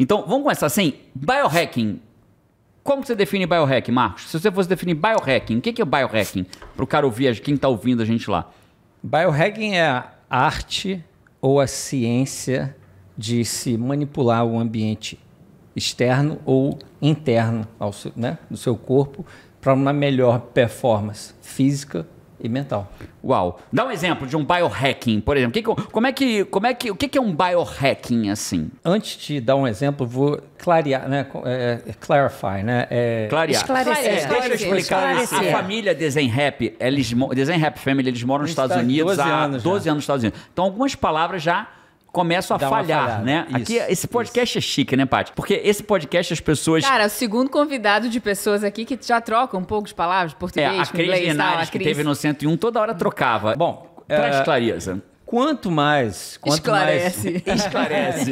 Então, vamos começar assim. Biohacking. Como você define biohacking, Marcos? Se você fosse definir biohacking, o que é biohacking? Para o cara ouvir, quem está ouvindo a gente lá. Biohacking é a arte ou a ciência de se manipular o ambiente externo ou interno ao seu, né, do seu corpo para uma melhor performance física e mental. Uau. Dá um exemplo de um biohacking, por exemplo. Que que, como é que, como é que, o que, é um biohacking assim? Antes de dar um exemplo, vou clarear, né? É, é, clarify, né? É... Clarear. Esclarecer. É, Deixa eu explicar. Esclarecer. A família Desenho Rap, eles, Desenho Rap Family, eles moram nos, Estados, Estados Unidos 12 há anos 12 já. anos nos Estados Unidos. Então, algumas palavras já começo a falhar, né? Isso, aqui, esse podcast isso. é chique, né, Paty? Porque esse podcast as pessoas. Cara, o segundo convidado de pessoas aqui que já trocam um pouco de palavras, é, português, é, a Cris inglês, Linares, tal, que Cris... teve no 101, toda hora trocava. Bom, é, traz clareza. Quanto mais. Quanto esclarece. Mais, esclarece.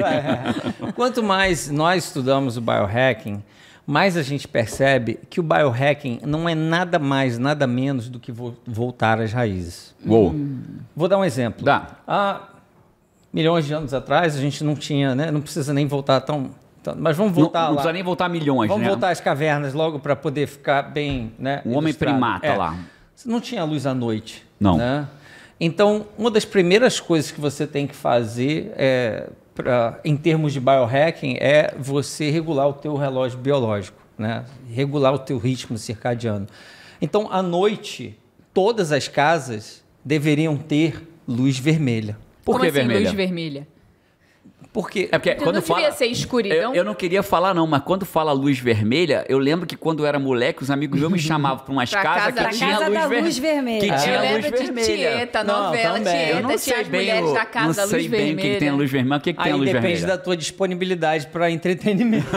quanto mais nós estudamos o biohacking, mais a gente percebe que o biohacking não é nada mais, nada menos do que vo voltar às raízes. Uou. Hum. Vou dar um exemplo. Dá. Ah, milhões de anos atrás, a gente não tinha, né? Não precisa nem voltar tão. tão mas vamos voltar não, não lá. Não precisa nem voltar milhões, vamos né? voltar às cavernas logo para poder ficar bem. Né, o homem primata é. lá. Não tinha luz à noite. Não. Né? Então, uma das primeiras coisas que você tem que fazer é, pra, em termos de biohacking é você regular o teu relógio biológico, né? regular o teu ritmo circadiano. Então, à noite, todas as casas deveriam ter luz vermelha. Por Como que assim, vermelha? luz vermelha? Porque, é porque quando não fala, ser escuridão. Eu, eu, não queria falar, não, mas quando fala luz vermelha, eu lembro que quando eu era moleque, os amigos meus me chamavam para umas casas casa, que tinha casa luz, ver... luz, vermelha. Que tinha eu luz vermelha. de Tieta, novela, não, também. Tieta, eu não sei as bem, mulheres o, da casa, não sei luz bem vermelha. o que, tem a luz vermelha, o que, que tem a luz vermelha. depende da tua disponibilidade para entretenimento.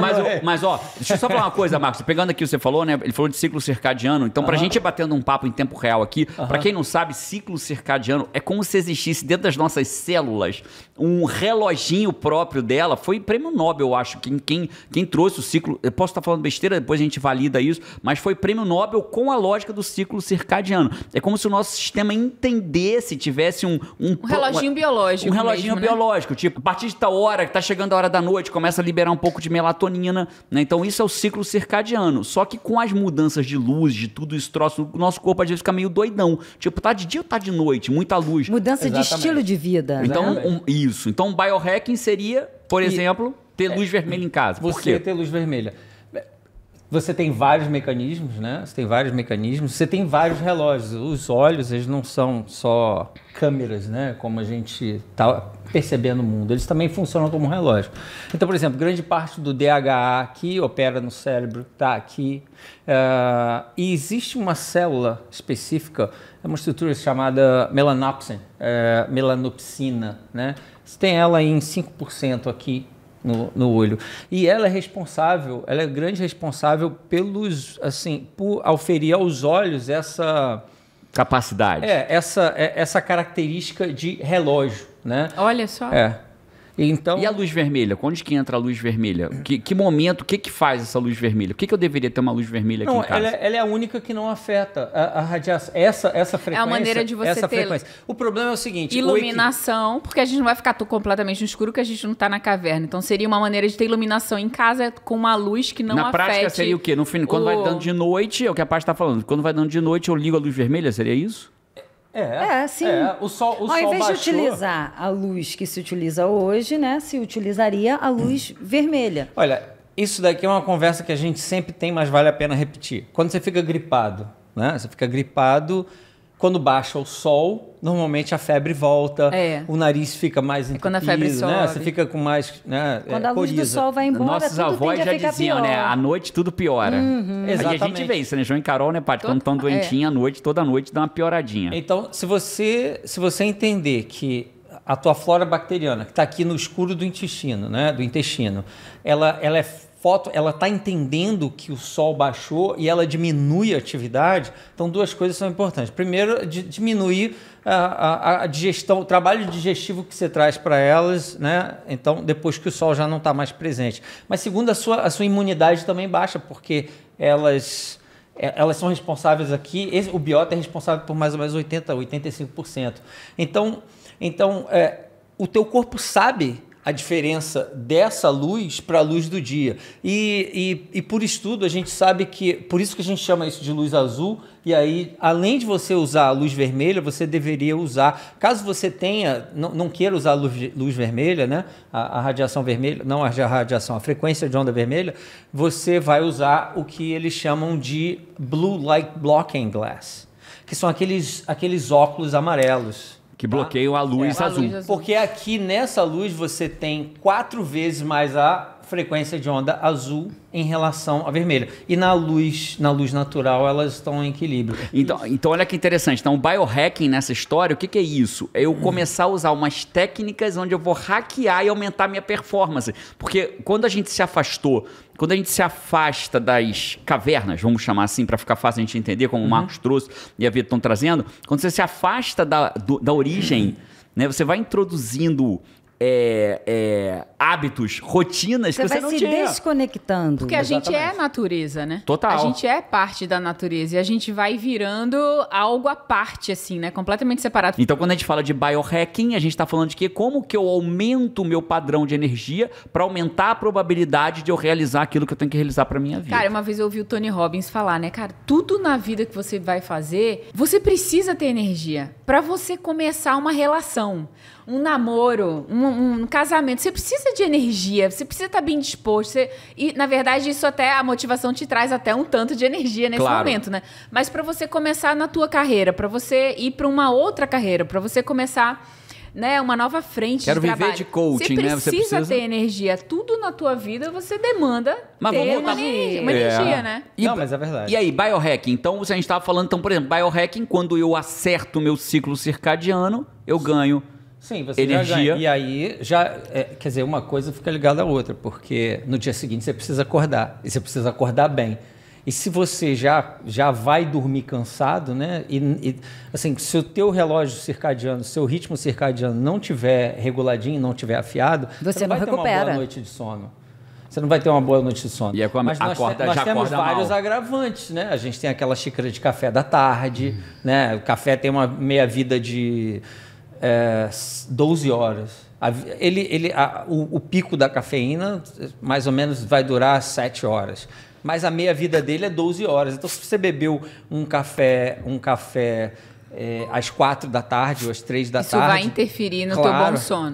mas, mas, ó, deixa eu só falar uma coisa, Marcos. Pegando aqui o que você falou, né? Ele falou de ciclo circadiano. Então, para a uh -huh. gente ir batendo um papo em tempo real aqui, uh -huh. para quem não sabe, ciclo circadiano é como se existisse dentro das nossas células um reloginho próprio dela. Foi prêmio Nobel, eu acho. Quem, quem, quem trouxe o ciclo. Eu posso estar falando besteira, depois a gente valida isso, mas foi prêmio Nobel com a lógica do ciclo circadiano. É como se o nosso sistema entendesse, tivesse um. Um, um reloginho uma, biológico. Um reloginho mesmo, né? biológico. Né? Tipo, a partir de tal hora, que tá chegando a hora da noite, começa a liberar um pouco de melatonina. Né? Então, isso é o ciclo circadiano. Só que com as mudanças de luz, de tudo isso, troço, o nosso corpo às vezes fica meio doidão. Tipo, tá de dia ou tá de noite? Muita luz. Mudança Exatamente. de estilo de vida. Então, né? um, isso isso. Então, biohacking seria, por e exemplo, ter luz é, vermelha em casa. Você por quê? ter luz vermelha. Você tem vários mecanismos, né? Você tem vários mecanismos. Você tem vários relógios. Os olhos, eles não são só câmeras, né? Como a gente está percebendo o mundo. Eles também funcionam como relógio. Então, por exemplo, grande parte do DHA aqui opera no cérebro está aqui. Uh, e existe uma célula específica, é uma estrutura chamada melanopsin, uh, melanopsina, né? Você tem ela em 5% aqui no, no olho. E ela é responsável, ela é grande responsável pelos, assim, por auferir aos olhos essa capacidade. É, essa, é, essa característica de relógio, né? Olha só. É. Então... E a luz vermelha? Onde que entra a luz vermelha? Que, que momento, o que, que faz essa luz vermelha? O que, que eu deveria ter uma luz vermelha aqui em casa? Ela, é, ela, é a única que não afeta a, a radiação. Essa, essa frequência. É a maneira de você essa ter... Frequência. O problema é o seguinte... Iluminação, porque a gente não vai ficar completamente no escuro que a gente não está na caverna. Então seria uma maneira de ter iluminação em casa com uma luz que não na afete... Na prática seria o quê? No fim, quando o... vai dando de noite, é o que a parte está falando. Quando vai dando de noite, eu ligo a luz vermelha, seria isso? É, é sim. É. O sol, o sol Ao invés baixou... de utilizar a luz que se utiliza hoje, né, se utilizaria a luz vermelha. Olha, isso daqui é uma conversa que a gente sempre tem, mas vale a pena repetir. Quando você fica gripado, né? Você fica gripado, quando baixa o sol, normalmente a febre volta, é. o nariz fica mais é entupido, é né? Você fica com mais, né? É, quando a luz coriza. do sol vai embora, Nossos tudo avós já diziam, pior. né? À noite tudo piora. Uhum. Exatamente. E a gente vê isso, né? João e Carol, né, Paty? Quando estão é. doentinha à noite, toda noite dá uma pioradinha. Então, se você, se você entender que a tua flora bacteriana, que está aqui no escuro do intestino, né? Do intestino, ela, ela é foto, ela está entendendo que o sol baixou e ela diminui a atividade. Então, duas coisas são importantes. Primeiro, diminuir a, a, a digestão, o trabalho digestivo que você traz para elas, né? Então, depois que o sol já não está mais presente. Mas, segundo, a sua, a sua imunidade também baixa, porque elas. É, elas são responsáveis aqui, o biota é responsável por mais ou menos 80%, 85%. Então, então é, o teu corpo sabe a diferença dessa luz para a luz do dia. E, e, e, por estudo a gente sabe que, por isso que a gente chama isso de luz azul, e aí além de você usar a luz vermelha, você deveria usar, caso você tenha, não, não queira usar a luz, luz vermelha, né? A, a, radiação vermelha, não a radiação, a frequência de onda vermelha, você vai usar o que eles chamam de blue light blocking glass, que são aqueles, aqueles óculos amarelos que bloqueiam a luz é, azul. Luz azul. Porque aqui nessa luz você tem quatro vezes mais a frequência de onda azul em relação à vermelha. E na luz, na luz natural, elas estão em equilíbrio. Então, então olha que interessante. Então, o biohacking nessa história, o que, que é isso? É eu começar a usar umas técnicas onde eu vou hackear e aumentar a minha performance. Porque quando a gente se afastou quando a gente se afasta das cavernas, vamos chamar assim, para ficar fácil a gente entender, como uhum. o Marcos trouxe e a Vitor estão trazendo, quando você se afasta da, do, da origem, né, você vai introduzindo é, é, hábitos, rotinas você que você não tinha. Você vai se desconectando. Porque a gente é natureza, né? Total. A gente é parte da natureza e a gente vai virando algo à parte, assim, né? Completamente separado. Então, quando a gente fala de biohacking, a gente está falando de que como que eu aumento o meu padrão de energia para aumentar a probabilidade de eu realizar aquilo que eu tenho que realizar para minha vida. Cara, uma vez eu ouvi o Tony Robbins falar, né? Cara, tudo na vida que você vai fazer, você precisa ter energia para você começar uma relação, um namoro, um, um, casamento, você precisa de energia, você precisa estar tá bem disposto. Você... E, na verdade, isso até a motivação te traz até um tanto de energia nesse claro. momento, né? Mas para você começar na tua carreira, para você ir para uma outra carreira, para você começar né, uma nova frente Quero de trabalho. Quero viver de coaching, você né? Você precisa ter energia. Tudo na tua vida você demanda mas ter vamos uma, energia, é. energia, né? E, Não, mas é verdade. E aí, biohacking. Então, a gente estava falando, então, por exemplo, biohacking, quando eu acerto o meu ciclo circadiano, eu ganho Sim, você energia. E aí, já, é, quer dizer, uma coisa fica ligada à outra, porque no dia seguinte você precisa acordar, e você precisa acordar bem. E se você já, já vai dormir cansado, né? E, e, assim, se o teu relógio circadiano, seu ritmo circadiano não tiver reguladinho, não tiver afiado, você, você não, não vai recupera. ter uma boa noite de sono. Você não vai ter uma boa noite de sono. E é Mas nós, acorda, nós temos vários mal. agravantes, né? A gente tem aquela xícara de café da tarde, hum. né? O café tem uma meia vida de é, 12 horas. A, ele, ele, a, o, o, pico da cafeína mais ou menos vai durar 7 horas mas a meia-vida dele é 12 horas. Então, se você bebeu um café, um café é, às quatro da tarde ou às três da Isso tarde. Isso vai interferir no claro, teu bom sono.